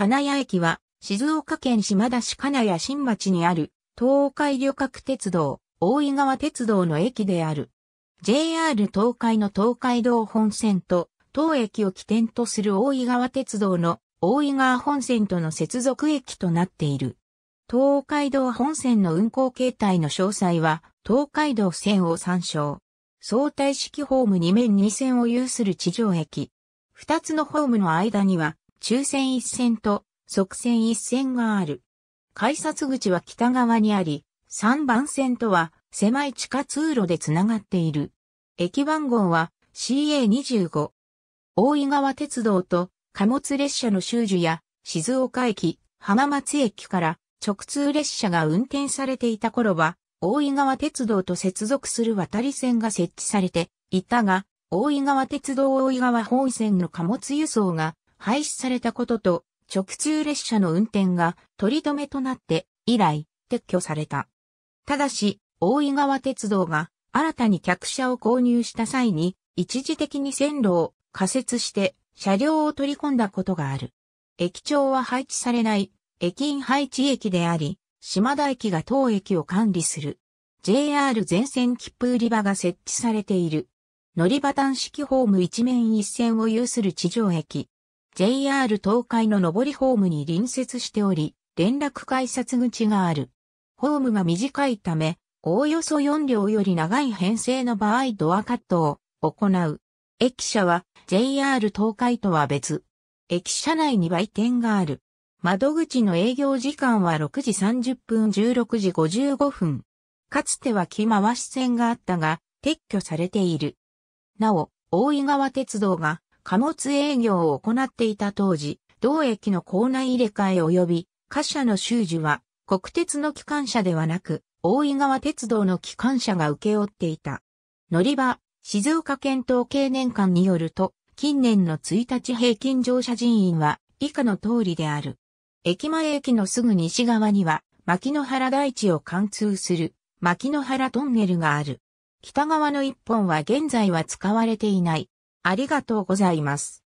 金谷駅は、静岡県島田市金谷新町にある、東海旅客鉄道、大井川鉄道の駅である。JR 東海の東海道本線と、当駅を起点とする大井川鉄道の大井川本線との接続駅となっている。東海道本線の運行形態の詳細は、東海道線を参照。相対式ホーム2面2線を有する地上駅。二つのホームの間には、中線一線と側線一線がある。改札口は北側にあり、3番線とは狭い地下通路でつながっている。駅番号は CA25。大井川鉄道と貨物列車の修樹や静岡駅、浜松駅から直通列車が運転されていた頃は、大井川鉄道と接続する渡り線が設置されていたが、大井川鉄道大井川本線の貨物輸送が廃止されたことと、直通列車の運転が取り止めとなって以来撤去された。ただし、大井川鉄道が新たに客車を購入した際に一時的に線路を仮設して車両を取り込んだことがある。駅長は配置されない駅員配置駅であり、島田駅が当駅を管理する。JR 全線切符売り場が設置されている。乗り場端式ホーム一面一線を有する地上駅。JR 東海の上りホームに隣接しており、連絡改札口がある。ホームが短いため、おおよそ4両より長い編成の場合ドアカットを行う。駅舎は JR 東海とは別。駅舎内に売店がある。窓口の営業時間は6時30分16時55分。かつては木回し線があったが、撤去されている。なお、大井川鉄道が貨物営業を行っていた当時、同駅の構内入れ替え及び、貨車の収受は、国鉄の機関車ではなく、大井川鉄道の機関車が請け負っていた。乗り場、静岡県統計年間によると、近年の1日平均乗車人員は以下の通りである。駅前駅のすぐ西側には、牧野原台地を貫通する牧野原トンネルがある。北側の一本は現在は使われていないありがとうございます。